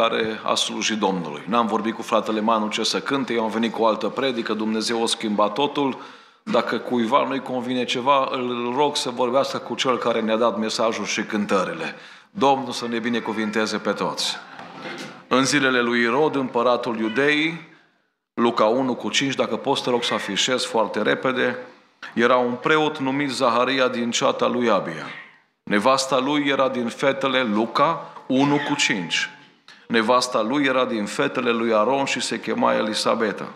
care a slujit Domnului. N-am vorbit cu fratele Manu ce să cânte, eu am venit cu o altă predică, Dumnezeu o schimba totul. Dacă cuiva nu-i convine ceva, îl rog să vorbească cu cel care ne-a dat mesajul și cântările. Domnul să ne binecuvinteze pe toți. În zilele lui Irod, împăratul iudeii, Luca 1 cu 5, dacă poți te rog să afișez foarte repede, era un preot numit Zaharia din ceata lui Abia. Nevasta lui era din fetele Luca 1 cu 5 nevasta lui era din fetele lui Aron și se chema Elisabeta.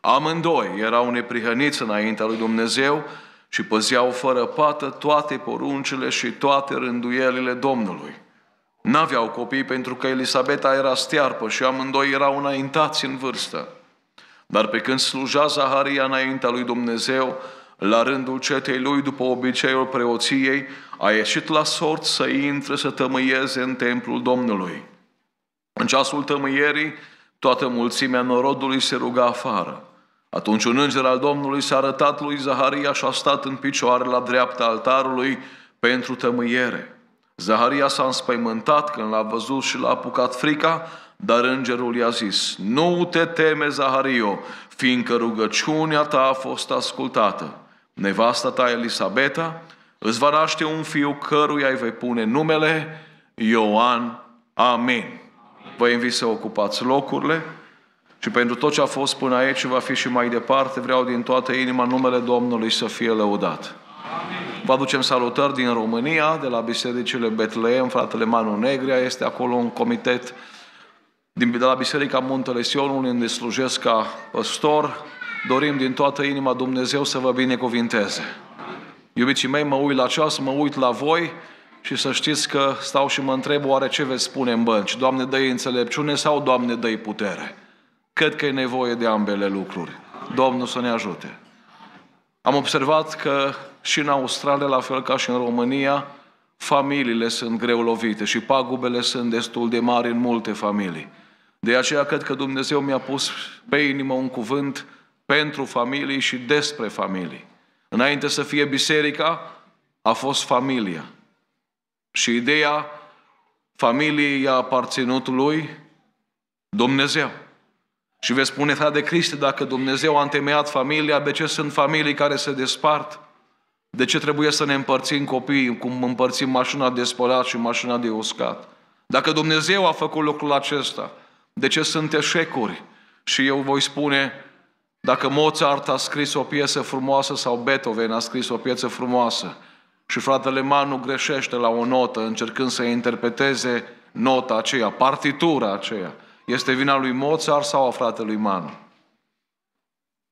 Amândoi erau neprihăniți înaintea lui Dumnezeu și păzeau fără pată toate poruncile și toate rânduielile Domnului. N-aveau copii pentru că Elisabeta era stearpă și amândoi erau înaintați în vârstă. Dar pe când sluja Zaharia înaintea lui Dumnezeu, la rândul cetei lui, după obiceiul preoției, a ieșit la sort să intre să tămâieze în templul Domnului. În ceasul tămâierii, toată mulțimea norodului se ruga afară. Atunci un înger al Domnului s-a arătat lui Zaharia și a stat în picioare la dreapta altarului pentru tămâiere. Zaharia s-a înspăimântat când l-a văzut și l-a apucat frica, dar îngerul i-a zis, Nu te teme, Zahario, fiindcă rugăciunea ta a fost ascultată. Nevasta ta, Elisabeta, îți va naște un fiu căruia îi vei pune numele Ioan. Amen.” Vă invit să ocupați locurile și pentru tot ce a fost până aici și va fi și mai departe, vreau din toată inima numele Domnului să fie lăudat. Vă aducem salutări din România, de la bisericile Betleem, fratele Manu Negrea este acolo un comitet din, de la Biserica Muntele Sionului unde slujesc ca păstor. Dorim din toată inima Dumnezeu să vă binecuvinteze. Iubiții mei, mă uit la ceas, mă uit la voi și să știți că stau și mă întreb oare ce veți spune în bănci, Doamne dă înțelepciune sau Doamne dă putere. Cred că e nevoie de ambele lucruri. Domnul să ne ajute. Am observat că și în Australia, la fel ca și în România, familiile sunt greu lovite și pagubele sunt destul de mari în multe familii. De aceea cred că Dumnezeu mi-a pus pe inimă un cuvânt pentru familii și despre familii. Înainte să fie biserica, a fost familia. Și ideea familiei i-a aparținut lui Dumnezeu. Și veți spune, frate Cristi, dacă Dumnezeu a întemeiat familia, de ce sunt familii care se despart? De ce trebuie să ne împărțim copiii cum împărțim mașina de spălat și mașina de uscat? Dacă Dumnezeu a făcut lucrul acesta, de ce sunt eșecuri? Și eu voi spune, dacă Mozart a scris o piesă frumoasă sau Beethoven a scris o piesă frumoasă, și fratele Manu greșește la o notă încercând să interpreteze nota aceea, partitura aceea. Este vina lui Mozart sau a fratelui Manu?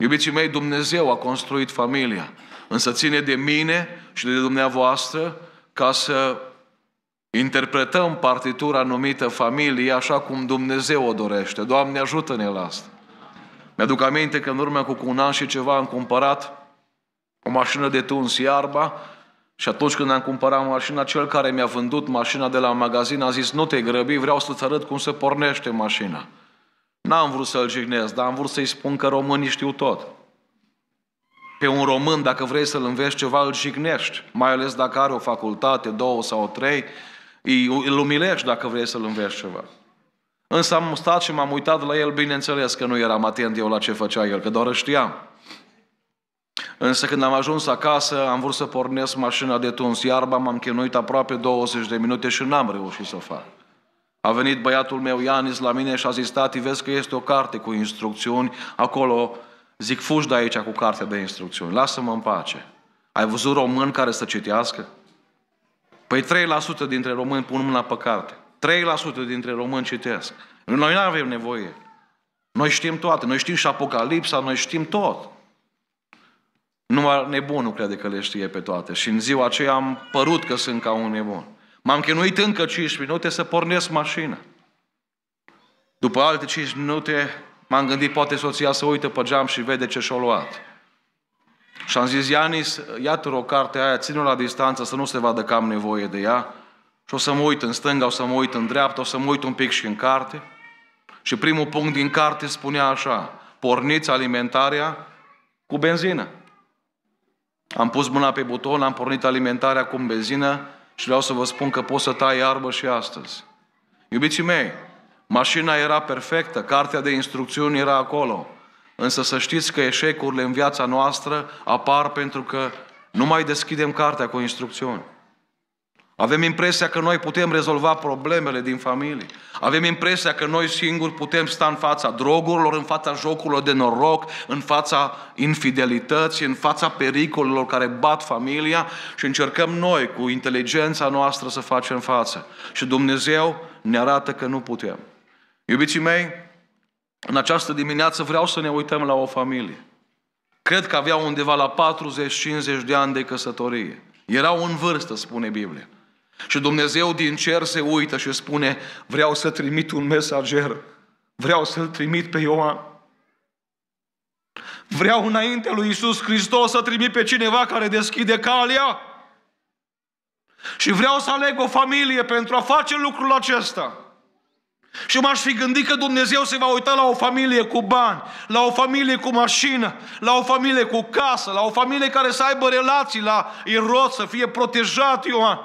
Iubiții mei, Dumnezeu a construit familia, însă ține de mine și de dumneavoastră ca să interpretăm partitura numită familie așa cum Dumnezeu o dorește. Doamne, ajută-ne la asta! Mi-aduc aminte că în urmă cu un an și ceva am cumpărat o mașină de tuns iarba și atunci când am cumpărat mașina, cel care mi-a vândut mașina de la magazin a zis, nu te grăbi, vreau să-ți arăt cum se pornește mașina. N-am vrut să-l jignesc, dar am vrut să-i spun că românii știu tot. Pe un român, dacă vrei să-l înveți ceva, îl jignești, mai ales dacă are o facultate, două sau trei, îl umilești dacă vrei să-l înveți ceva. Însă am stat și m-am uitat la el, bineînțeles că nu eram atent eu la ce făcea el, că doar știam. Însă când am ajuns acasă, am vrut să pornesc mașina de tuns iarba, m-am chinuit aproape 20 de minute și n-am reușit să o fac. A venit băiatul meu Ianis la mine și a zis, tati, vezi că este o carte cu instrucțiuni acolo, zic, fugi de aici cu cartea de instrucțiuni, lasă-mă în pace. Ai văzut român care să citească? Păi 3% dintre români pun mâna pe carte. 3% dintre români citesc. Noi nu avem nevoie. Noi știm toate, noi știm și Apocalipsa, noi știm tot. Numai nebunul crede că le știe pe toate. Și în ziua aceea am părut că sunt ca un nebun. M-am chinuit încă 5 minute să pornesc mașina. După alte 5 minute m-am gândit, poate soția să uită pe geam și vede ce și-o luat. Și am zis, Ianis, ia o carte aia, ține-o la distanță să nu se vadă că am nevoie de ea. Și o să mă uit în stânga, o să mă uit în dreapta, o să mă uit un pic și în carte. Și primul punct din carte spunea așa, porniți alimentarea cu benzină. Am pus mâna pe buton, am pornit alimentarea cu benzină și vreau să vă spun că pot să tai iarbă și astăzi. Iubiții mei, mașina era perfectă, cartea de instrucțiuni era acolo. Însă să știți că eșecurile în viața noastră apar pentru că nu mai deschidem cartea cu instrucțiuni. Avem impresia că noi putem rezolva problemele din familie. Avem impresia că noi singuri putem sta în fața drogurilor, în fața jocurilor de noroc, în fața infidelității, în fața pericolelor care bat familia și încercăm noi, cu inteligența noastră, să facem față. Și Dumnezeu ne arată că nu putem. Iubiții mei, în această dimineață vreau să ne uităm la o familie. Cred că aveau undeva la 40-50 de ani de căsătorie. Erau în vârstă, spune Biblia. Și Dumnezeu din cer se uită și spune, vreau să trimit un mesager, vreau să-l trimit pe Ioan. Vreau înainte lui Isus Hristos să trimit pe cineva care deschide calea. Și vreau să aleg o familie pentru a face lucrul acesta. Și m-aș fi gândit că Dumnezeu se va uita la o familie cu bani, la o familie cu mașină, la o familie cu casă, la o familie care să aibă relații, la irod, să fie protejat Ioan.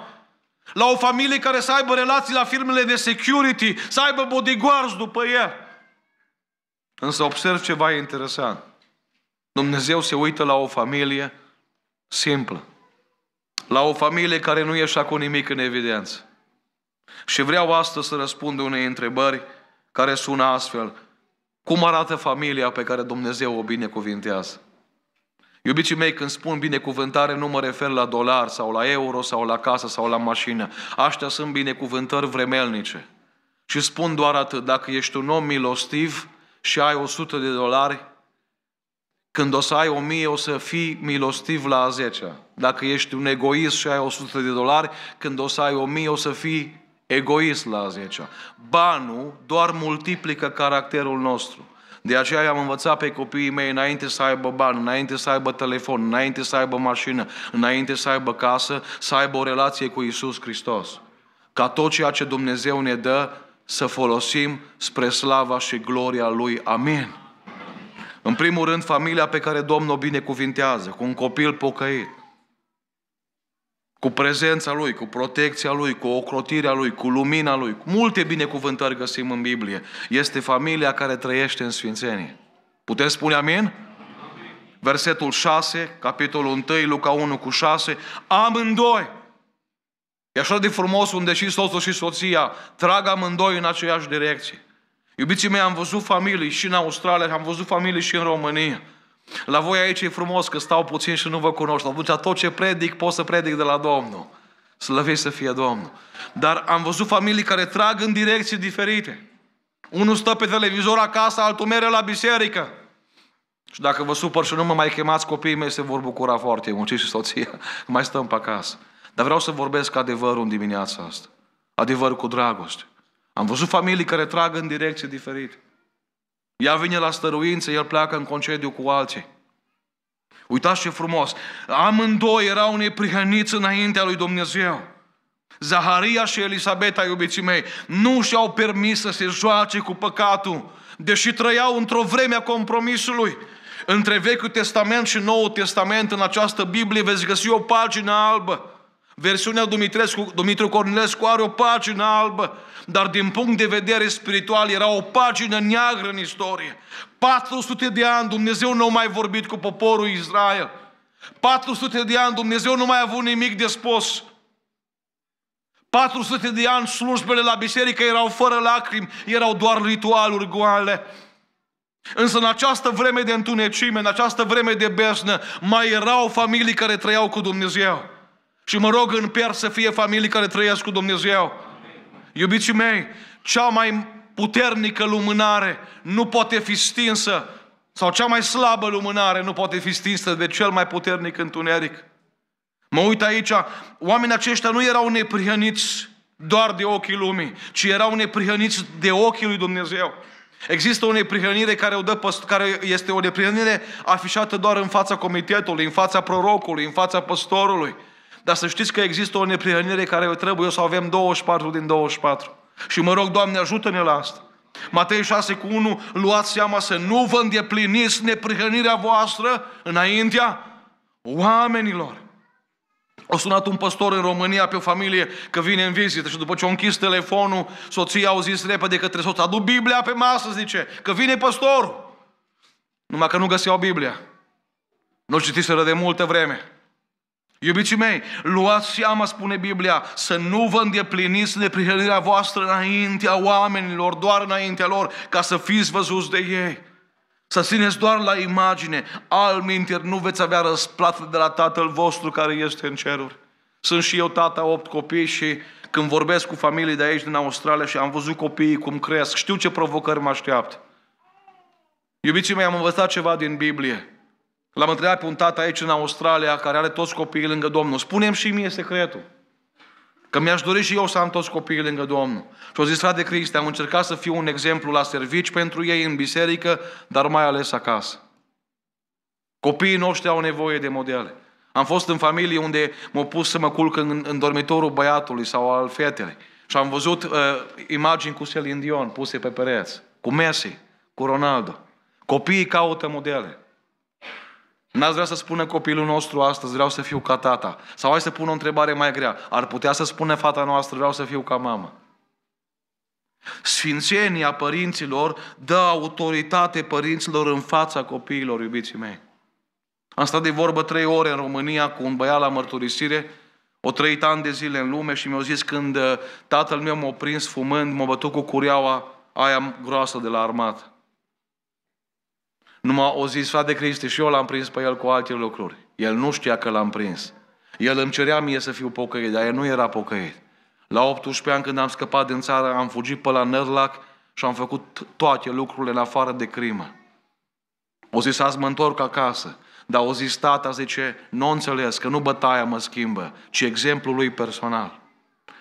La o familie care să aibă relații la firmele de security, să aibă bodyguards după el. Însă observ ceva interesant. Dumnezeu se uită la o familie simplă. La o familie care nu ieșa cu nimic în evidență. Și vreau astăzi să răspund unei întrebări care sună astfel. Cum arată familia pe care Dumnezeu o binecuvintează? Iubiții mei, când spun binecuvântare, nu mă refer la dolar sau la euro sau la casă sau la mașină. Aștia sunt binecuvântări vremelnice. Și spun doar atât, dacă ești un om milostiv și ai 100 de dolari, când o să ai 1000, o să fii milostiv la a 10 Dacă ești un egoist și ai 100 de dolari, când o să ai 1000, o să fii egoist la a 10 Banul doar multiplică caracterul nostru. De aceea am învățat pe copiii mei înainte să aibă bani, înainte să aibă telefon, înainte să aibă mașină, înainte să aibă casă, să aibă o relație cu Isus Hristos. Ca tot ceea ce Dumnezeu ne dă să folosim spre slava și gloria Lui. Amin. În primul rând, familia pe care Domnul o binecuvintează, cu un copil pocăit cu prezența Lui, cu protecția Lui, cu ocrotirea Lui, cu lumina Lui. Multe binecuvântări găsim în Biblie. Este familia care trăiește în Sfințenie. Puteți spune amin? Versetul 6, capitolul 1, Luca 1 cu 6. Amândoi! E așa de frumos unde și soțul și soția trag amândoi în aceeași direcție. Iubiții mei, am văzut familii și în Australia, am văzut familii și în România la voi aici e frumos că stau puțin și nu vă cunoști. Atunci tot ce predic, pot să predic de la Domnul. Slăvit să fie Domnul. Dar am văzut familii care trag în direcții diferite. Unul stă pe televizor acasă, altul mere la biserică. Și dacă vă supăr și nu mă mai chemați, copiii mei se vor bucura foarte mult. și soția, mai stăm pe acasă. Dar vreau să vorbesc adevărul în dimineața asta. Adevăr cu dragoste. Am văzut familii care trag în direcții diferite. Ea vine la stăruință, el pleacă în concediu cu alții. Uitați ce frumos! Amândoi erau neprihăniți înaintea lui Dumnezeu. Zaharia și Elisabeta, iubiții mei, nu și-au permis să se joace cu păcatul, deși trăiau într-o vreme a compromisului. Între Vechiul Testament și Noul Testament, în această Biblie, veți găsi o pagină albă Versiunea Dumitrescu, Dumitru Cornelescu are o pagină albă, dar din punct de vedere spiritual era o pagină neagră în istorie. 400 de ani Dumnezeu nu a mai vorbit cu poporul Israel. 400 de ani Dumnezeu nu mai a avut nimic de spus. 400 de ani slujbele la biserică erau fără lacrimi, erau doar ritualuri goale. Însă în această vreme de întunecime, în această vreme de besnă, mai erau familii care trăiau cu Dumnezeu. Și mă rog în per să fie familii care trăiesc cu Dumnezeu. Iubiții mei, cea mai puternică lumânare nu poate fi stinsă sau cea mai slabă lumânare nu poate fi stinsă de cel mai puternic întuneric. Mă uit aici, oamenii aceștia nu erau neprihăniți doar de ochii lumii, ci erau neprihăniți de ochii lui Dumnezeu. Există o neprihănire care, o dă, păst- care este o neprihănire afișată doar în fața comitetului, în fața prorocului, în fața păstorului. Dar să știți că există o neprihănire care o trebuie să o avem 24 din 24. Și mă rog, Doamne, ajută-ne la asta. Matei 6 cu 1, luați seama să nu vă îndepliniți neprihănirea voastră înaintea oamenilor. O sunat un păstor în România pe o familie că vine în vizită și după ce a închis telefonul, soția au zis repede că trebuie să aduc Biblia pe masă, zice, că vine pastorul. Numai că nu găseau Biblia. Nu citiseră de multă vreme. Iubiții mei, luați seama, spune Biblia, să nu vă îndepliniți neprihănirea voastră înaintea oamenilor, doar înaintea lor, ca să fiți văzuți de ei. Să țineți doar la imagine, al minter nu veți avea răsplată de la Tatăl vostru care este în ceruri. Sunt și eu tata, opt copii și când vorbesc cu familii de aici din Australia și am văzut copiii cum cresc, știu ce provocări mă așteaptă. Iubiții mei, am învățat ceva din Biblie. L-am întrebat pe un tată aici în Australia care are toți copiii lângă Domnul. Spune-mi și mie secretul. Că mi-aș dori și eu să am toți copiii lângă Domnul. Și au zis, frate Cristi, am încercat să fiu un exemplu la servici pentru ei în biserică, dar mai ales acasă. Copiii noștri au nevoie de modele. Am fost în familie unde m-au pus să mă culc în, în dormitorul băiatului sau al fetelei. Și am văzut uh, imagini cu Celine Dion puse pe pereți, cu Messi, cu Ronaldo. Copiii caută modele. N-ați vrea să spună copilul nostru astăzi, vreau să fiu ca tata. Sau hai să pun o întrebare mai grea. Ar putea să spună fata noastră, vreau să fiu ca mamă. Sfințenia părinților dă autoritate părinților în fața copiilor, iubiții mei. Am stat de vorbă trei ore în România cu un băiat la mărturisire, o trăit ani de zile în lume și mi-au zis când uh, tatăl meu m-a prins fumând, m-a bătut cu cureaua aia groasă de la armată. Numai o zis, frate Cristi, și eu l-am prins pe el cu alte lucruri. El nu știa că l-am prins. El îmi cerea mie să fiu pocăit, dar el nu era pocăit. La 18 ani, când am scăpat din țară, am fugit pe la Nărlac și am făcut toate lucrurile în afară de crimă. O zis, azi mă întorc acasă. Dar o zis, tata zice, nu înțeles că nu bătaia mă schimbă, ci exemplul lui personal.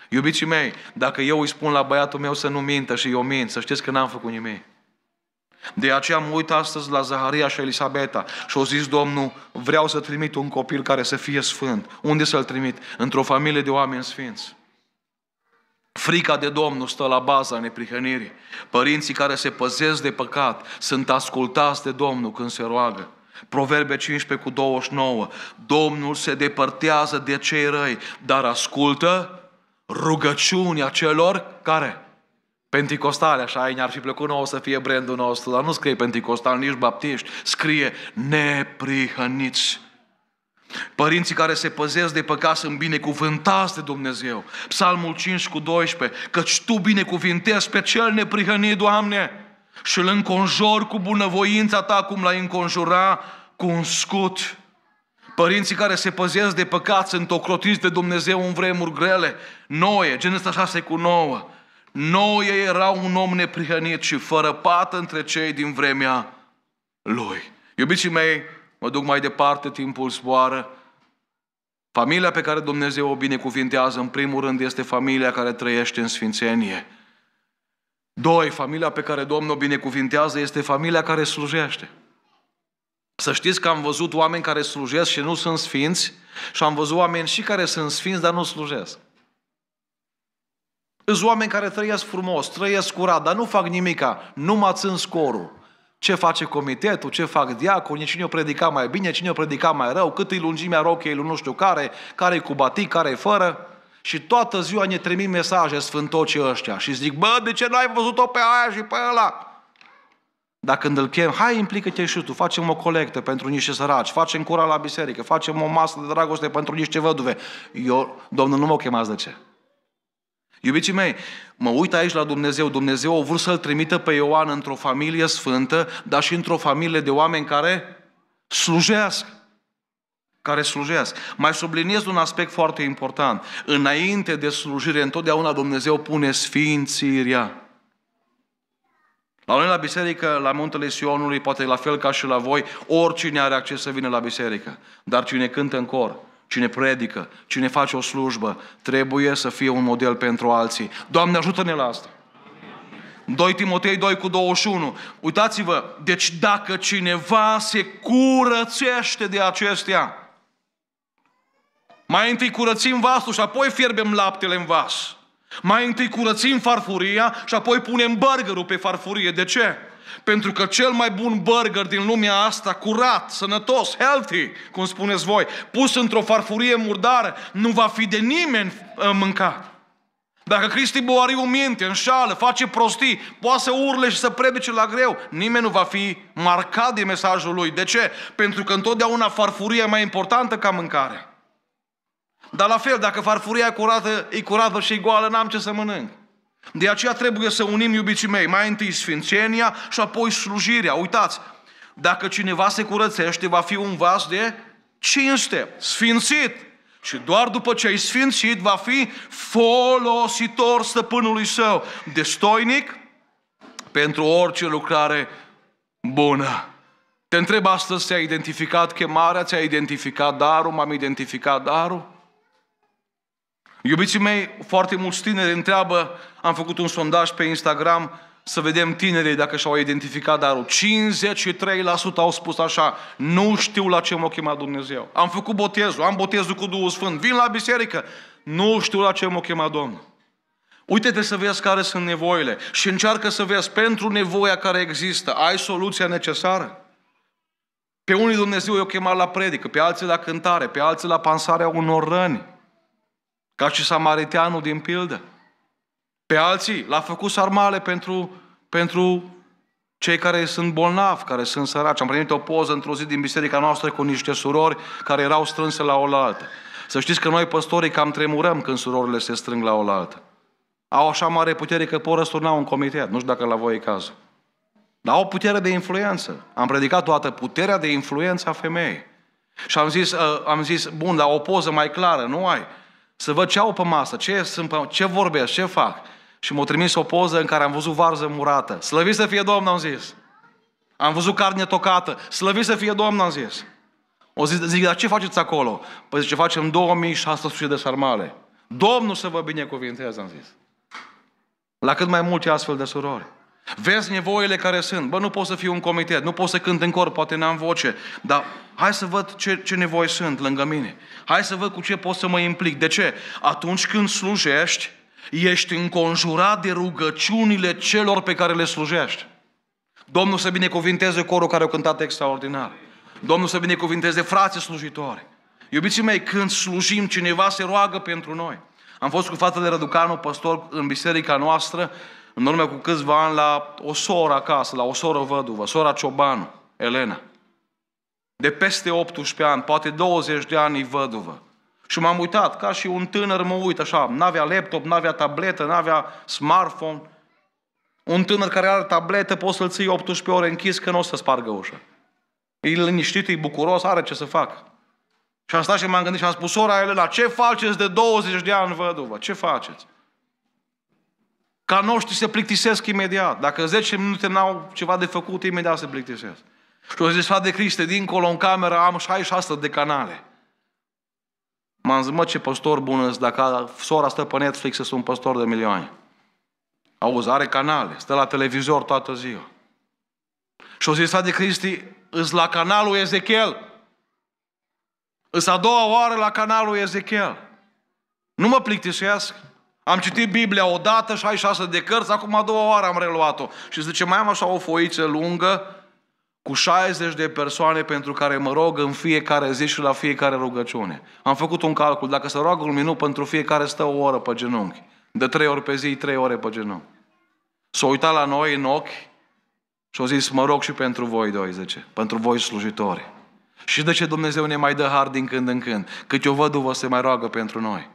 Iubiții mei, dacă eu îi spun la băiatul meu să nu mintă și eu mint, să știți că n-am făcut nimic. De aceea mă uit astăzi la Zaharia și Elisabeta și au zis, Domnul, vreau să trimit un copil care să fie sfânt. Unde să-l trimit? Într-o familie de oameni sfinți. Frica de Domnul stă la baza neprihănirii. Părinții care se păzesc de păcat sunt ascultați de Domnul când se roagă. Proverbe 15 cu 29. Domnul se depărtează de cei răi, dar ascultă rugăciunea celor care Penticostale, așa, ne-ar fi plăcut nouă să fie brandul nostru, dar nu scrie penticostal, nici baptiști, scrie neprihăniți. Părinții care se păzesc de păcat sunt binecuvântați de Dumnezeu. Psalmul 5 cu 12, căci Tu binecuvintezi pe cel neprihănit, Doamne, și îl înconjori cu bunăvoința Ta cum l-ai înconjura cu un scut. Părinții care se păzesc de păcat sunt ocrotiți de Dumnezeu în vremuri grele. Noe, Genesa 6 cu 9, Noie era un om neprihănit și fără pată între cei din vremea lui. Iubiții mei, mă duc mai departe, timpul zboară. Familia pe care Dumnezeu o binecuvintează, în primul rând, este familia care trăiește în sfințenie. Doi, familia pe care Domnul o binecuvintează este familia care slujește. Să știți că am văzut oameni care slujesc și nu sunt sfinți și am văzut oameni și care sunt sfinți, dar nu slujesc. Sunt oameni care trăiesc frumos, trăiesc curat, dar nu fac nimica, nu mă țin scorul. Ce face comitetul, ce fac diaconii, cine o predica mai bine, cine o predica mai rău, cât e lungimea rochei lui nu știu care, care e cu batic, care e fără. Și toată ziua ne trimit mesaje sfântoce ăștia și zic, bă, de ce n-ai văzut-o pe aia și pe ăla? Dar când îl chem, hai implică-te și tu, facem o colectă pentru niște săraci, facem cura la biserică, facem o masă de dragoste pentru niște văduve. Eu, domnul, nu mă chemați de ce? Iubiții mei, mă uit aici la Dumnezeu. Dumnezeu a vrut să-l trimită pe Ioan într-o familie sfântă, dar și într-o familie de oameni care slujească. Care slujească. Mai subliniez un aspect foarte important. Înainte de slujire, întotdeauna Dumnezeu pune sfințirea. La noi la biserică, la Muntele Sionului, poate la fel ca și la voi, oricine are acces să vină la biserică. Dar cine cântă în cor, cine predică, cine face o slujbă, trebuie să fie un model pentru alții. Doamne, ajută-ne la asta! 2 Timotei 2 cu 21. Uitați-vă, deci dacă cineva se curățește de acestea, mai întâi curățim vasul și apoi fierbem laptele în vas. Mai întâi curățim farfuria și apoi punem burgerul pe farfurie. De ce? Pentru că cel mai bun burger din lumea asta, curat, sănătos, healthy, cum spuneți voi, pus într-o farfurie murdară, nu va fi de nimeni uh, mâncat. Dacă Cristi Boariu minte, înșală, face prostii, poate să urle și să predice la greu, nimeni nu va fi marcat de mesajul lui. De ce? Pentru că întotdeauna farfuria e mai importantă ca mâncarea. Dar la fel, dacă farfuria e curată, e curată și e goală, n-am ce să mănânc. De aceea trebuie să unim, iubiții mei, mai întâi sfințenia și apoi slujirea. Uitați, dacă cineva se curățește, va fi un vas de cinste, sfințit. Și doar după ce ai sfințit, va fi folositor stăpânului său, destoinic pentru orice lucrare bună. Te întreb astăzi, ți-ai identificat chemarea, ți-ai identificat darul, m-am identificat darul? Iubiții mei, foarte mulți tineri întreabă, am făcut un sondaj pe Instagram să vedem tinerii dacă și-au identificat darul. 53% au spus așa, nu știu la ce m-a chemat Dumnezeu. Am făcut botezul, am botezul cu Duhul Sfânt, vin la biserică, nu știu la ce m-a chemat Domnul. Uite-te să vezi care sunt nevoile și încearcă să vezi pentru nevoia care există, ai soluția necesară? Pe unii Dumnezeu i-a chemat la predică, pe alții la cântare, pe alții la pansarea unor răni. Ca și samariteanul din pildă. Pe alții l-a făcut sarmale pentru, pentru cei care sunt bolnavi, care sunt săraci. Am primit o poză într-o zi din biserica noastră cu niște surori care erau strânse la oaltă. Să știți că noi păstorii cam tremurăm când surorile se strâng la oaltă. Au așa mare putere că pot răsturna un comitet. Nu știu dacă la voi e cazul. Dar au putere de influență. Am predicat toată puterea de influență a femeii. Și am zis, uh, am zis bun, dar o poză mai clară, nu ai. Să văd ce au pe masă, ce, sunt pe, ce vorbesc, ce fac și m-au trimis o poză în care am văzut varză murată. Slăvit să fie Domnul, am zis. Am văzut carne tocată. Slăvit să fie Domnul, am zis. O zis, zic, dar ce faceți acolo? Păi zice, facem 2600 de sarmale. Domnul să vă binecuvinteze, am zis. La cât mai multe astfel de surori. Vezi nevoile care sunt. Bă, nu pot să fiu un comitet, nu pot să cânt în cor, poate n-am voce, dar hai să văd ce, ce nevoi sunt lângă mine. Hai să văd cu ce pot să mă implic. De ce? Atunci când slujești, ești înconjurat de rugăciunile celor pe care le slujești. Domnul să binecuvinteze corul care au cântat extraordinar. Domnul să binecuvinteze frații slujitori. Iubiții mei, când slujim, cineva se roagă pentru noi. Am fost cu de Răducanu, pastor în biserica noastră, în urmă cu câțiva ani, la o soră acasă, la o soră văduvă, sora Ciobanu, Elena. De peste 18 ani, poate 20 de ani, văduvă. Și m-am uitat, ca și un tânăr mă uit așa, n-avea laptop, n-avea tabletă, n-avea smartphone. Un tânăr care are tabletă poți să-l ții 18 ore închis că nu o să spargă ușa. E liniștit, e bucuros, are ce să facă. Și am stat și m-am gândit și am spus, sora Elena, ce faceți de 20 de ani văduvă? Ce faceți? Ca noștri se plictisesc imediat. Dacă 10 minute n-au ceva de făcut, imediat se plictisesc. Și o zis, de Criste, dincolo în cameră am 66 de canale. M-am zis, mă, ce păstor bun îs, dacă sora stă pe Netflix, sunt păstor de milioane. Auzi, are canale, stă la televizor toată ziua. Și o zis, de Cristi, îți la canalul Ezechiel. Îs a doua oară la canalul Ezechiel. Nu mă plictisesc. Am citit Biblia odată, 66 de cărți, acum a doua oară am reluat-o. Și zice, mai am așa o foiță lungă, cu 60 de persoane pentru care mă rog în fiecare zi și la fiecare rugăciune. Am făcut un calcul, dacă se roagă un minut pentru fiecare stă o oră pe genunchi. De trei ori pe zi, trei ore pe genunchi. S-a uitat la noi în ochi și a zis, mă rog și pentru voi doi, zice, pentru voi slujitori. Și de ce Dumnezeu ne mai dă har din când în când? Cât o văduvă se mai roagă pentru noi.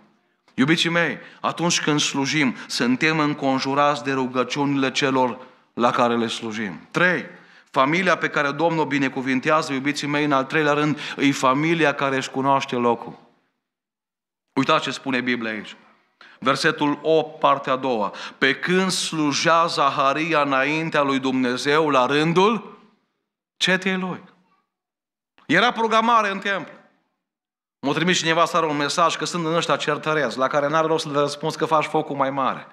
Iubiții mei, atunci când slujim, suntem înconjurați de rugăciunile celor la care le slujim. Trei. Familia pe care Domnul binecuvintează, iubiții mei, în al treilea rând, e familia care își cunoaște locul. Uitați ce spune Biblia aici. Versetul 8, partea a doua. Pe când slujea Zaharia înaintea lui Dumnezeu la rândul cetei lui. Era programare în templu. M-a trimis cineva să un mesaj că sunt în ăștia certăreți, la care n-are rost să le răspunzi că faci focul mai mare.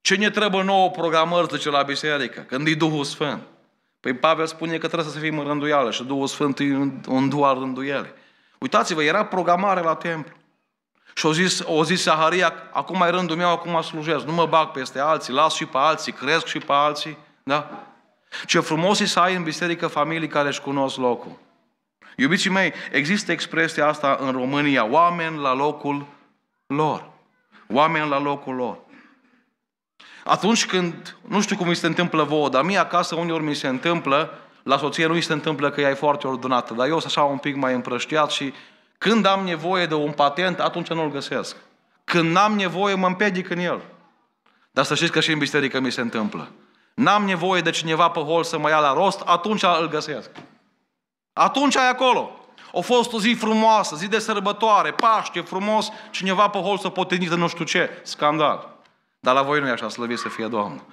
Ce ne trebuie nouă programări, zice la biserică, când e Duhul Sfânt? Păi Pavel spune că trebuie să fim în rânduială și Duhul Sfânt în dual rânduiele. Uitați-vă, era programare la templu. Și o zis, o zis Saharia, acum e rândul meu, acum slujesc. Nu mă bag peste alții, las și pe alții, cresc și pe alții. Da? Ce frumos e să ai în biserică familii care își cunosc locul. Iubiții mei, există expresia asta în România, oameni la locul lor. Oameni la locul lor. Atunci când, nu știu cum mi se întâmplă vouă, dar mie acasă uneori mi se întâmplă, la soție nu îi se întâmplă că ea e foarte ordonată, dar eu sunt așa un pic mai împrăștiat și când am nevoie de un patent, atunci nu-l găsesc. Când n-am nevoie, mă împiedic în el. Dar să știți că și în biserică mi se întâmplă. N-am nevoie de cineva pe hol să mă ia la rost, atunci îl găsesc. Atunci e acolo. O fost o zi frumoasă, zi de sărbătoare, Paște, frumos, cineva pe hol să potenită nu știu ce, scandal. Dar la voi nu e așa, slăvit să fie Domnul.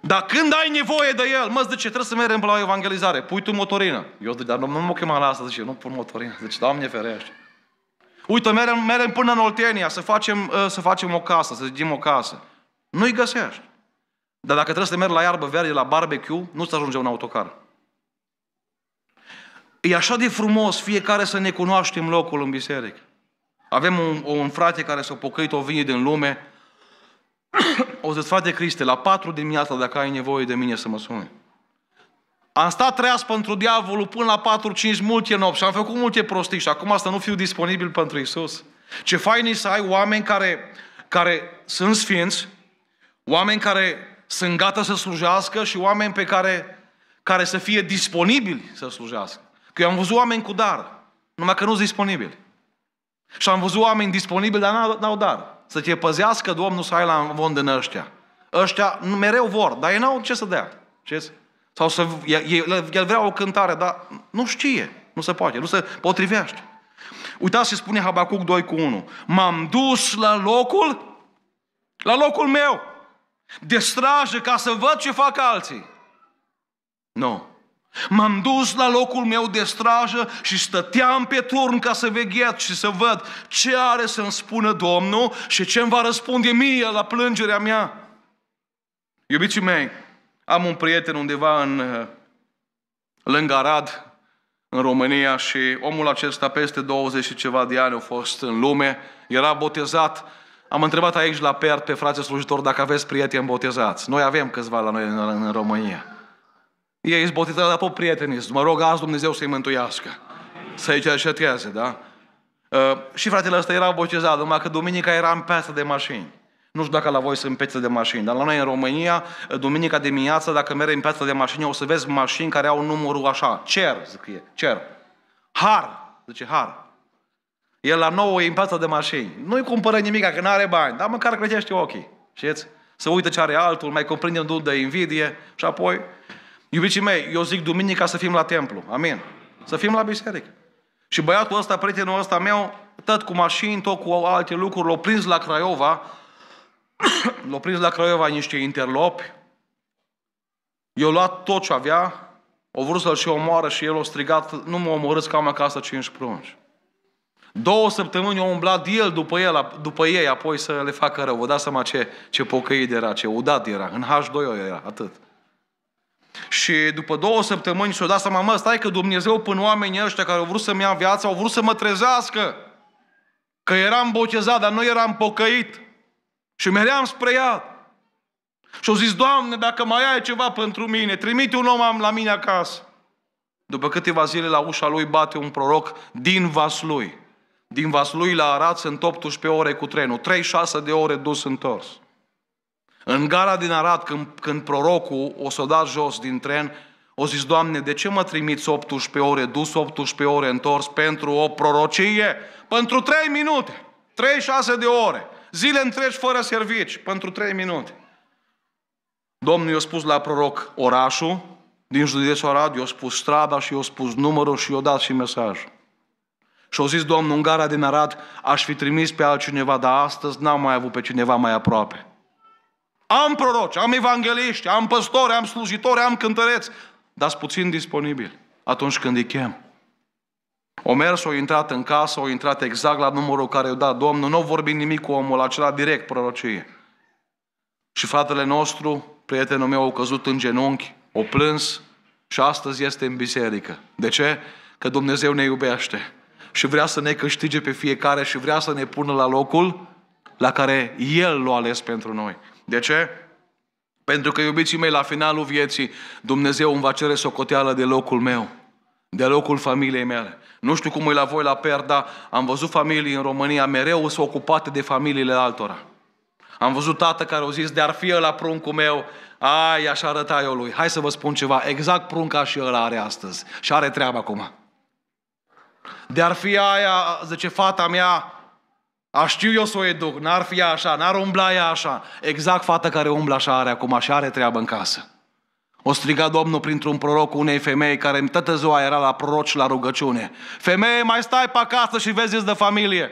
Dar când ai nevoie de el, mă zice, trebuie să mergem la evangelizare, pui tu motorină. Eu zic, dar nu, nu mă chema la asta, zice, nu pun motorină. Zice, Doamne ferește. Uite, mergem, mergem până în Oltenia să facem, ă, să facem o casă, să zidim o casă. Nu-i găsești. Dar dacă trebuie să mergi la iarbă verde, la barbecue, nu-ți ajunge un autocar. E așa de frumos fiecare să ne cunoaștem locul în biserică. Avem un, un frate care s-a pocăit, o vine din lume, o să-ți de Criste, la patru dimineața, dacă ai nevoie de mine să mă suni. Am stat treaz pentru diavolul până la 4-5 multe nopți și am făcut multe prostii și acum asta nu fiu disponibil pentru Isus. Ce fain e să ai oameni care, care sunt sfinți, oameni care sunt gata să slujească și oameni pe care, care să fie disponibili să slujească. Că eu am văzut oameni cu dar, numai că nu sunt disponibili. Și am văzut oameni disponibili, dar n-au, n-au dar. Să te păzească Domnul să ai la învon din ăștia. Ăștia mereu vor, dar ei n-au ce să dea. Ce Sau să, el, el vrea o cântare, dar nu știe. Nu se poate, nu se potrivește. Uitați ce spune Habacuc 2 cu 1. M-am dus la locul, la locul meu, de strajă ca să văd ce fac alții. Nu. M-am dus la locul meu de strajă și stăteam pe turn ca să veghet și să văd ce are să-mi spună Domnul și ce îmi va răspunde mie la plângerea mea. Iubiții mei, am un prieten undeva în, uh, lângă Arad, în România și omul acesta peste 20 și ceva de ani a fost în lume, era botezat. Am întrebat aici la Pert pe frații slujitori dacă aveți prieteni botezați. Noi avem câțiva la noi în, în România. Ei izbotită botizați pe prietenii. Mă rog azi Dumnezeu să-i mântuiască. Să-i cerceteze, da? Uh, și fratele ăsta era bocezat, numai că duminica era în piață de mașini. Nu știu dacă la voi sunt piețe de mașini, dar la noi în România, ă, duminica dimineața, dacă mergi în piață de mașini, o să vezi mașini care au numărul așa, cer, e, cer. Har, zice har. El la nou e în piață de mașini. Nu-i cumpără nimic, că nu are bani, dar măcar crește ochii. Știți? Să uită ce are altul, mai cumprinde un dud de invidie și apoi Iubiții mei, eu zic duminica să fim la templu. Amin. Să fim la biserică. Și băiatul ăsta, prietenul ăsta meu, tot cu mașini, tot cu alte lucruri, l-a prins la Craiova, l-a prins la Craiova niște interlopi, i-a luat tot ce avea, o vrut să-l și omoară și el a strigat, nu mă omorâți că am acasă cinci prunci. Două săptămâni au umblat el după, el după ei, apoi să le facă rău. Vă dați seama ce, ce pocăit era, ce udat era. În H2O era, atât. Și după două săptămâni s-o dat seama, mă, stai că Dumnezeu până oamenii ăștia care au vrut să-mi ia viața, au vrut să mă trezească. Că eram bocezat, dar nu eram pocăit. Și meream spre ea. Și au zis, Doamne, dacă mai ai ceva pentru mine, trimite un om la mine acasă. După câteva zile la ușa lui bate un proroc din vas lui, Din vas lui la Arad sunt 18 ore cu trenul, 36 de ore dus întors. În gara din Arad, când, când prorocul o s-o dat jos din tren, o zis, Doamne, de ce mă trimiți 18 ore dus, 18 ore întors pentru o prorocie? Pentru 3 minute, 36 de ore, zile întregi fără servici, pentru 3 minute. Domnul i-a spus la proroc orașul, din județul Arad, i-a spus strada și i-a spus numărul și i-a dat și mesajul. Și au zis, Domnul, în gara din Arad aș fi trimis pe altcineva, dar astăzi n-am mai avut pe cineva mai aproape. Am proroci, am evangeliști, am păstori, am slujitori, am cântăreți, dar puțin disponibil. atunci când îi chem. O mers, o intrat în casă, o intrat exact la numărul care i-a dat Domnul, nu vorbi nimic cu omul acela, direct prorocie. Și fratele nostru, prietenul meu, a căzut în genunchi, o plâns și astăzi este în biserică. De ce? Că Dumnezeu ne iubește și vrea să ne câștige pe fiecare și vrea să ne pună la locul la care El l-a ales pentru noi. De ce? Pentru că, iubiții mei, la finalul vieții, Dumnezeu îmi va cere socoteală de locul meu, de locul familiei mele. Nu știu cum e la voi la Perda, am văzut familii în România mereu sunt ocupate de familiile altora. Am văzut tată care au zis, de-ar fi la pruncul meu, ai, așa arăta eu lui. Hai să vă spun ceva, exact prunca și ăla are astăzi și are treaba acum. De-ar fi aia, zice fata mea, a știu eu să o educ, n-ar fi așa, n-ar umbla ea așa. Exact fata care umblă așa are acum și are treabă în casă. O striga Domnul printr-un proroc unei femei care toată ziua era la proroci la rugăciune. Femeie, mai stai pe acasă și vezi de familie.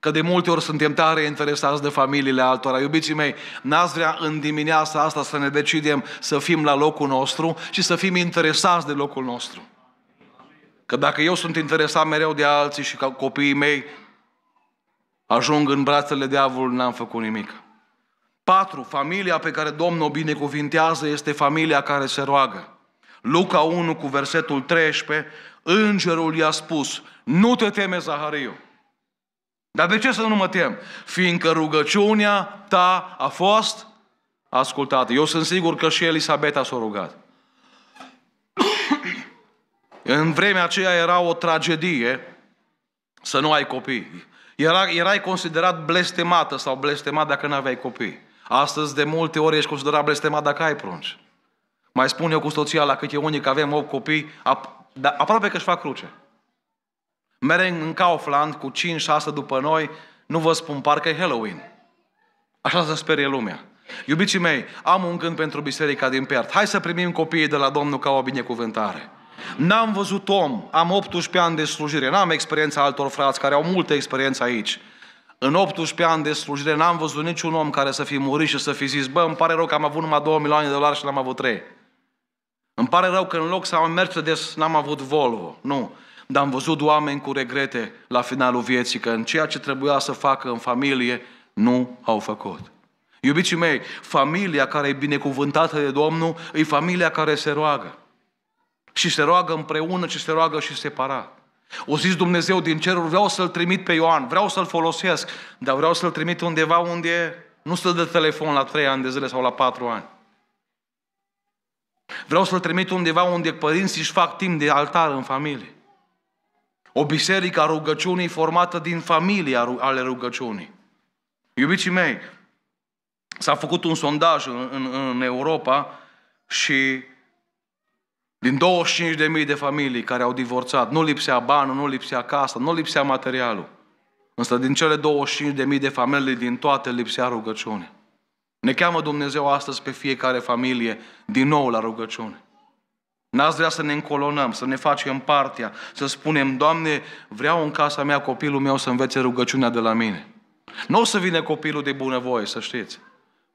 Că de multe ori suntem tare interesați de familiile altora. Iubiții mei, n-ați vrea în dimineața asta să ne decidem să fim la locul nostru și să fim interesați de locul nostru. Că dacă eu sunt interesat mereu de alții și ca copiii mei, ajung în brațele diavolului, n-am făcut nimic. 4. Familia pe care Domnul o binecuvintează este familia care se roagă. Luca 1 cu versetul 13, îngerul i-a spus, nu te teme, Zahariu. Dar de ce să nu mă tem? Fiindcă rugăciunea ta a fost ascultată. Eu sunt sigur că și Elisabeta s-a rugat. În vremea aceea era o tragedie să nu ai copii. Era, erai considerat blestemată sau blestemat dacă nu aveai copii. Astăzi, de multe ori, ești considerat blestemat dacă ai prunci. Mai spun eu cu soția la câte unii că avem 8 copii, ap- da, aproape că își fac cruce. Merem în Kaufland cu 5-6 după noi, nu vă spun, parcă e Halloween. Așa se sperie lumea. Iubiții mei, am un gând pentru biserica din Perth. Hai să primim copiii de la Domnul ca o binecuvântare. N-am văzut om, am 18 ani de slujire, n-am experiența altor frați care au multă experiență aici. În 18 ani de slujire n-am văzut niciun om care să fi murit și să fi zis, bă, îmi pare rău că am avut numai 2 milioane de dolari și n-am avut 3. Îmi pare rău că în loc să am Mercedes n-am avut Volvo. Nu. Dar am văzut oameni cu regrete la finalul vieții că în ceea ce trebuia să facă în familie nu au făcut. Iubiții mei, familia care e binecuvântată de Domnul e familia care se roagă. Și se roagă împreună și se roagă și separat. O zis Dumnezeu din cerul, vreau să-l trimit pe Ioan, vreau să-l folosesc, dar vreau să-l trimit undeva unde nu stă de telefon la trei ani de zile sau la patru ani. Vreau să-l trimit undeva unde părinții își fac timp de altar în familie. O biserică a rugăciunii formată din familia ale rugăciunii. Iubiții mei, s-a făcut un sondaj în, în, în Europa și din 25.000 de familii care au divorțat, nu lipsea banul, nu lipsea casa, nu lipsea materialul. Însă din cele 25.000 de familii din toate lipsea rugăciune. Ne cheamă Dumnezeu astăzi pe fiecare familie din nou la rugăciune. N-ați vrea să ne încolonăm, să ne facem partea, să spunem, Doamne, vreau în casa mea copilul meu să învețe rugăciunea de la mine. Nu o să vină copilul de bunăvoie, să știți.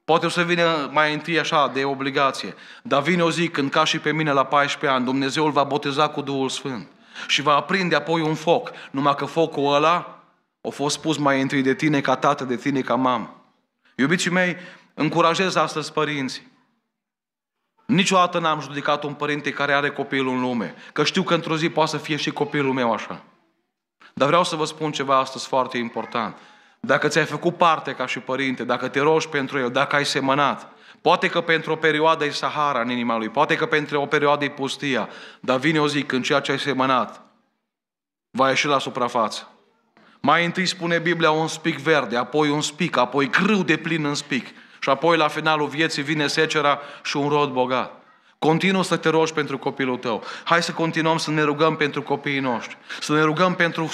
Poate o să vină mai întâi așa, de obligație. Dar vine o zi când, ca și pe mine la 14 ani, Dumnezeu îl va boteza cu Duhul Sfânt. Și va aprinde apoi un foc. Numai că focul ăla a fost pus mai întâi de tine ca tată, de tine ca mamă. Iubiții mei, încurajez astăzi părinții. Niciodată n-am judecat un părinte care are copilul în lume. Că știu că într-o zi poate să fie și copilul meu așa. Dar vreau să vă spun ceva astăzi foarte important dacă ți-ai făcut parte ca și părinte, dacă te rogi pentru el, dacă ai semănat, poate că pentru o perioadă e Sahara în inima lui, poate că pentru o perioadă e pustia, dar vine o zi când ceea ce ai semănat va ieși la suprafață. Mai întâi spune Biblia un spic verde, apoi un spic, apoi grâu de plin în spic. Și apoi la finalul vieții vine secera și un rod bogat. Continuă să te rogi pentru copilul tău. Hai să continuăm să ne rugăm pentru copiii noștri. Să ne rugăm pentru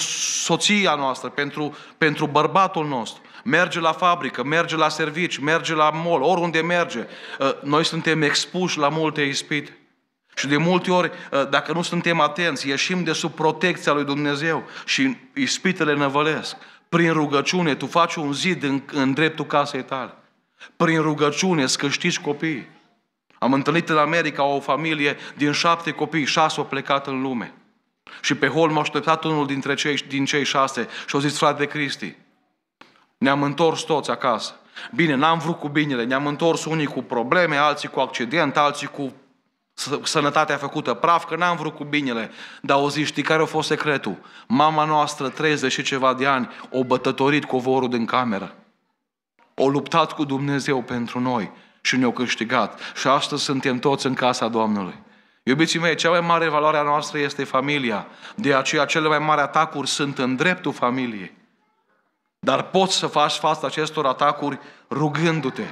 soția noastră, pentru, pentru bărbatul nostru. Merge la fabrică, merge la servici, merge la mall, oriunde merge. Uh, noi suntem expuși la multe ispite. Și de multe ori, uh, dacă nu suntem atenți, ieșim de sub protecția lui Dumnezeu și ispitele năvălesc. Prin rugăciune, tu faci un zid în, în dreptul casei tale. Prin rugăciune, scăștiți copiii. Am întâlnit în America o familie din șapte copii, șase au plecat în lume. Și pe hol m-a așteptat unul dintre cei, din cei șase și au zis, frate Cristi, ne-am întors toți acasă. Bine, n-am vrut cu binele, ne-am întors unii cu probleme, alții cu accident, alții cu sănătatea făcută praf, că n-am vrut cu binele. Dar o zi, știi care a fost secretul? Mama noastră, 30 și ceva de ani, o bătătorit covorul din cameră. O luptat cu Dumnezeu pentru noi și ne-au câștigat. Și astăzi suntem toți în casa Domnului. Iubiții mei, cea mai mare valoare a noastră este familia. De aceea cele mai mari atacuri sunt în dreptul familiei. Dar poți să faci față acestor atacuri rugându-te,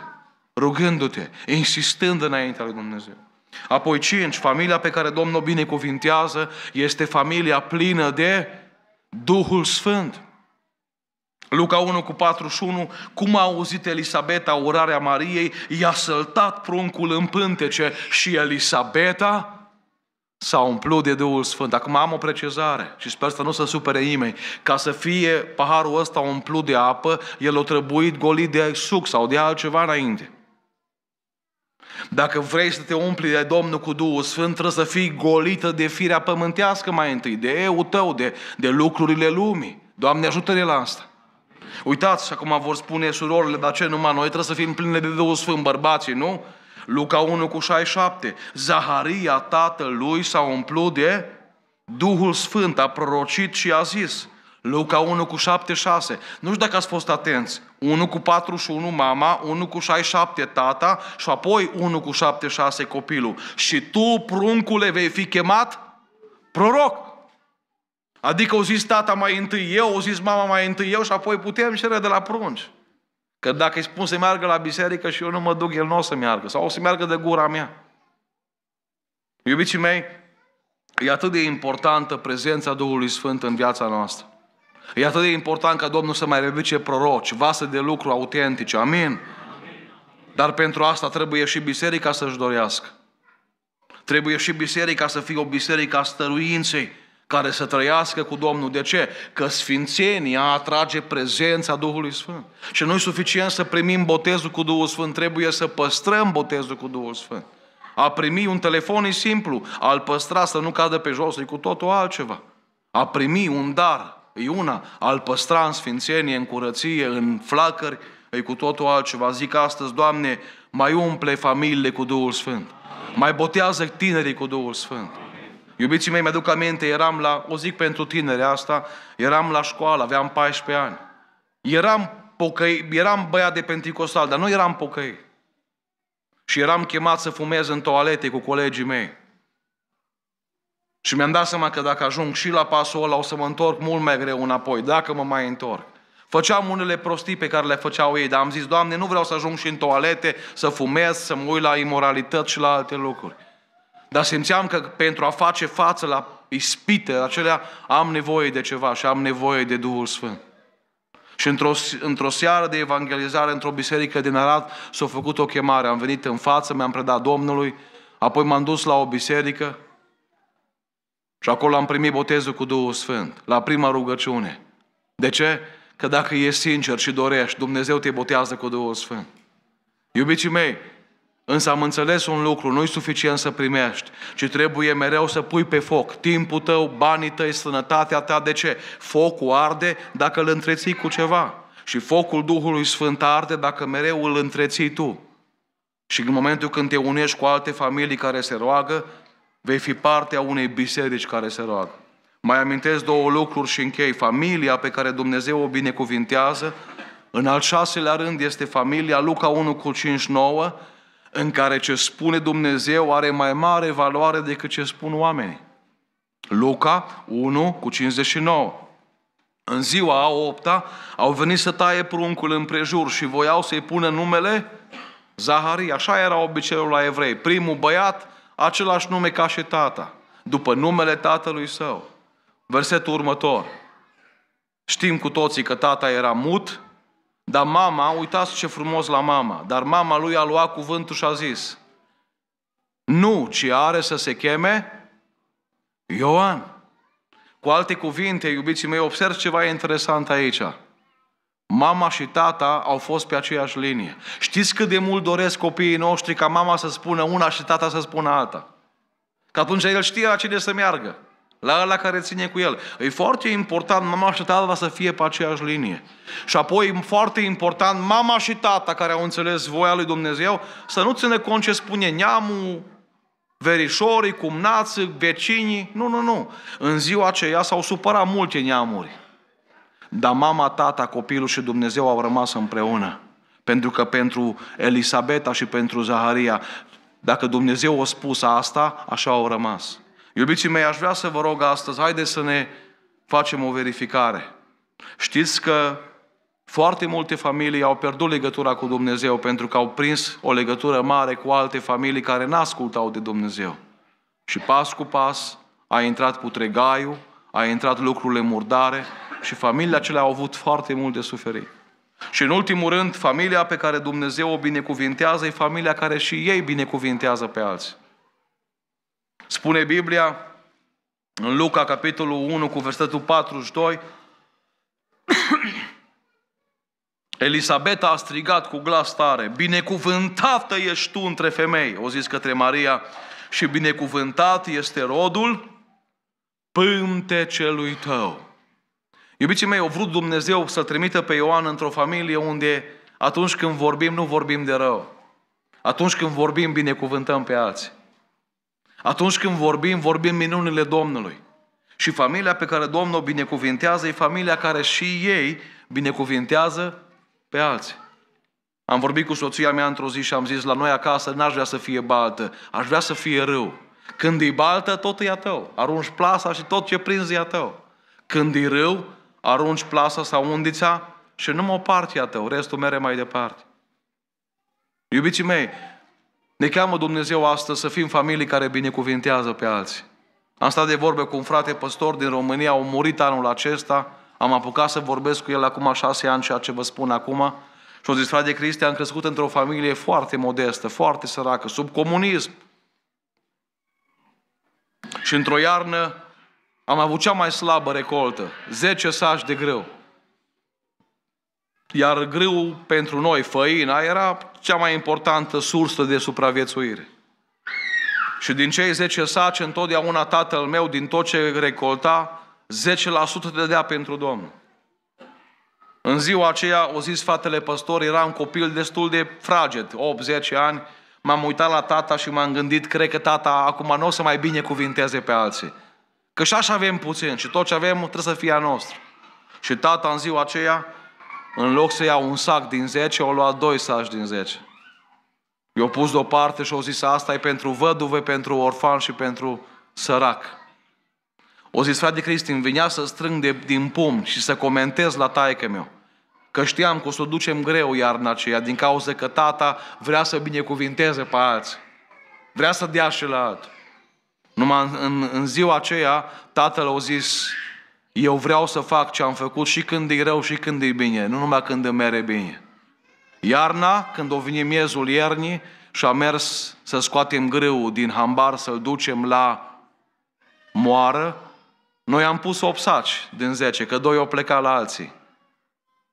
rugându-te, insistând înaintea lui Dumnezeu. Apoi cinci, Familia pe care Domnul binecuvintează este familia plină de Duhul Sfânt. Luca 1 cu 41, cum a auzit Elisabeta urarea Mariei, i-a săltat pruncul în pântece și Elisabeta s-a umplut de Duhul Sfânt. Acum am o precizare și sper să nu se supere nimeni. Ca să fie paharul ăsta umplut de apă, el o trebuit golit de suc sau de altceva înainte. Dacă vrei să te umpli de Domnul cu Duhul Sfânt, trebuie să fii golită de firea pământească mai întâi, de eu tău, de, de lucrurile lumii. Doamne, ajută-ne la asta. Uitați, acum vor spune surorile, dar ce numai noi trebuie să fim pline de Duhul Sfânt, bărbații, nu? Luca 1 cu 67. Zaharia, tatălui, s-a umplut de Duhul Sfânt, a prorocit și a zis. Luca 1 cu 76. Nu știu dacă ați fost atenți. 1 cu 41 mama, 1 cu 67 tata și apoi 1 cu 76 copilul. Și tu, pruncule, vei fi chemat proroc. Adică o zis tata mai întâi eu, o zis mama mai întâi eu și apoi putem cere de la prunci. Că dacă îi spun să meargă la biserică și eu nu mă duc, el nu o să meargă. Sau o să meargă de gura mea. Iubiții mei, e atât de importantă prezența Duhului Sfânt în viața noastră. E atât de important ca Domnul să mai revice proroci, vase de lucru autentice. Amin? Amin. Dar pentru asta trebuie și biserica să-și dorească. Trebuie și biserica să fie o biserică a stăruinței care să trăiască cu Domnul. De ce? Că sfințenia atrage prezența Duhului Sfânt. Și nu e suficient să primim botezul cu Duhul Sfânt, trebuie să păstrăm botezul cu Duhul Sfânt. A primi un telefon e simplu, al păstra să nu cadă pe jos, e cu totul altceva. A primi un dar e una, al păstra în sfințenie, în curăție, în flacări, e cu totul altceva. Zic astăzi, Doamne, mai umple familiile cu Duhul Sfânt. Mai botează tinerii cu Duhul Sfânt. Iubiții mei, mi-aduc aminte, eram la, o zic pentru tinere asta, eram la școală, aveam 14 ani. Eram pocăi, eram băiat de penticostal, dar nu eram pocăi. Și eram chemat să fumez în toalete cu colegii mei. Și mi-am dat seama că dacă ajung și la pasul ăla, o să mă întorc mult mai greu înapoi, dacă mă mai întorc. Făceam unele prostii pe care le făceau ei, dar am zis, Doamne, nu vreau să ajung și în toalete, să fumez, să mă uit la imoralități și la alte lucruri. Dar simțeam că pentru a face față la ispite, acelea, am nevoie de ceva și am nevoie de Duhul Sfânt. Și într-o, într seară de evangelizare, într-o biserică din Arad, s-a făcut o chemare. Am venit în față, mi-am predat Domnului, apoi m-am dus la o biserică și acolo am primit botezul cu Duhul Sfânt, la prima rugăciune. De ce? Că dacă ești sincer și dorești, Dumnezeu te botează cu Duhul Sfânt. Iubiții mei, Însă am înțeles un lucru, nu-i suficient să primești, ci trebuie mereu să pui pe foc timpul tău, banii tăi, sănătatea ta. De ce? Focul arde dacă îl întreții cu ceva. Și focul Duhului Sfânt arde dacă mereu îl întreții tu. Și în momentul când te unești cu alte familii care se roagă, vei fi partea unei biserici care se roagă. Mai amintesc două lucruri și închei. Familia pe care Dumnezeu o binecuvintează, în al șaselea rând este familia Luca 1 cu 5, 9, în care ce spune Dumnezeu are mai mare valoare decât ce spun oamenii. Luca 1 cu 59. În ziua a opta au venit să taie pruncul în prejur și voiau să-i pună numele Zahari, Așa era obiceiul la evrei. Primul băiat, același nume ca și tata. După numele tatălui său. Versetul următor. Știm cu toții că tata era mut, dar mama, uitați ce frumos la mama, dar mama lui a luat cuvântul și a zis, nu, ci are să se cheme Ioan. Cu alte cuvinte, iubiții mei, observ ceva interesant aici. Mama și tata au fost pe aceeași linie. Știți cât de mult doresc copiii noștri ca mama să spună una și tata să spună alta? Că atunci el știe la cine să meargă la ăla care ține cu el. E foarte important mama și tata să fie pe aceeași linie. Și apoi foarte important mama și tata care au înțeles voia lui Dumnezeu să nu ține cont ce spune neamul, verișorii, cumnații, vecinii. Nu, nu, nu. În ziua aceea s-au supărat multe neamuri. Dar mama, tata, copilul și Dumnezeu au rămas împreună. Pentru că pentru Elisabeta și pentru Zaharia, dacă Dumnezeu a spus asta, așa au rămas. Iubiții mei, aș vrea să vă rog astăzi, haideți să ne facem o verificare. Știți că foarte multe familii au pierdut legătura cu Dumnezeu pentru că au prins o legătură mare cu alte familii care n-ascultau de Dumnezeu. Și pas cu pas a intrat putregaiul, a intrat lucrurile murdare și familiile acelea au avut foarte mult de suferit. Și în ultimul rând, familia pe care Dumnezeu o binecuvintează e familia care și ei binecuvintează pe alții. Spune Biblia în Luca, capitolul 1, cu versetul 42, Elisabeta a strigat cu glas tare, Binecuvântată ești tu între femei, o zis către Maria, și binecuvântat este rodul pântecelui tău. Iubiții mei, o vrut Dumnezeu să trimită pe Ioan într-o familie unde atunci când vorbim, nu vorbim de rău. Atunci când vorbim, binecuvântăm pe alții. Atunci când vorbim, vorbim minunile Domnului. Și familia pe care Domnul o binecuvintează e familia care și ei binecuvintează pe alții. Am vorbit cu soția mea într-o zi și am zis, la noi acasă n-aș vrea să fie baltă, aș vrea să fie râu. Când e baltă, tot e a tău. Arunci plasa și tot ce prinzi e a tău. Când e râu, arunci plasa sau undița și numai o parte e a tău, restul mere mai departe. Iubiții mei, ne cheamă Dumnezeu astăzi să fim familii care binecuvintează pe alții. Am stat de vorbe cu un frate păstor din România, au murit anul acesta, am apucat să vorbesc cu el acum șase ani, ceea ce vă spun acum, și au zis, frate Cristi, am crescut într-o familie foarte modestă, foarte săracă, sub comunism. Și într-o iarnă am avut cea mai slabă recoltă, 10 saci de grâu. Iar grâu pentru noi, făina, era cea mai importantă sursă de supraviețuire. Și din cei 10 saci, întotdeauna tatăl meu, din tot ce recolta, 10% dădea pentru Domnul. În ziua aceea, o zis fratele păstor, era un copil destul de fraged, 8-10 ani, m-am uitat la tata și m-am gândit, cred că tata acum nu o să mai bine cuvinteze pe alții. Că și așa avem puțin și tot ce avem trebuie să fie a noastră. Și tata în ziua aceea în loc să iau un sac din 10, o luat doi saci din 10. I-au pus deoparte și au zis, asta e pentru văduve, pentru orfan și pentru sărac. O zis, frate Cristin, vinea să strâng de, din pum și să comentez la taică meu. Că știam că o să o ducem greu iarna aceea, din cauza că tata vrea să binecuvinteze pe alții. Vrea să dea și la alt. Numai în, în, în ziua aceea, tatăl a zis, eu vreau să fac ce am făcut și când e rău și când e bine, nu numai când îmi mere bine. Iarna, când o vine miezul iernii și a mers să scoatem grâul din hambar, să-l ducem la moară, noi am pus 8 saci din 10, că doi au plecat la alții.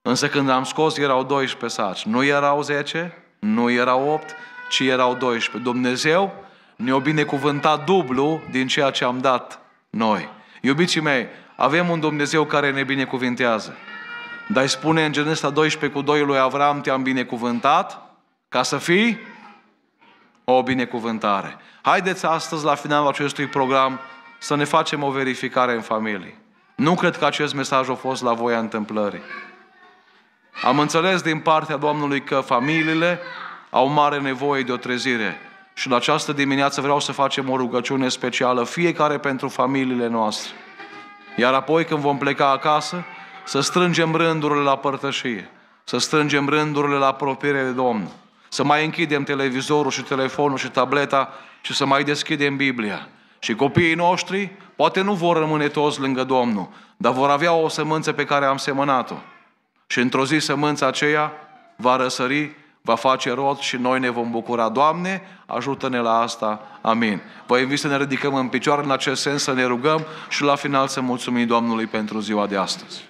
Însă când am scos erau 12 saci. Nu erau 10, nu erau 8, ci erau 12. Dumnezeu ne-a binecuvântat dublu din ceea ce am dat noi. Iubiții mei, avem un Dumnezeu care ne binecuvintează. Dar îi spune în Genesa 12 cu 2 lui Avram, te-am binecuvântat ca să fii o binecuvântare. Haideți astăzi, la finalul acestui program, să ne facem o verificare în familie. Nu cred că acest mesaj a fost la voia întâmplării. Am înțeles din partea Domnului că familiile au mare nevoie de o trezire. Și în această dimineață vreau să facem o rugăciune specială, fiecare pentru familiile noastre. Iar apoi când vom pleca acasă, să strângem rândurile la părtășie, să strângem rândurile la apropiere de Domnul, să mai închidem televizorul și telefonul și tableta și să mai deschidem Biblia. Și copiii noștri poate nu vor rămâne toți lângă Domnul, dar vor avea o sămânță pe care am semănat-o. Și într-o zi sămânța aceea va răsări va face rod și noi ne vom bucura. Doamne, ajută-ne la asta. Amin. Vă invit să ne ridicăm în picioare în acest sens, să ne rugăm și la final să mulțumim Domnului pentru ziua de astăzi.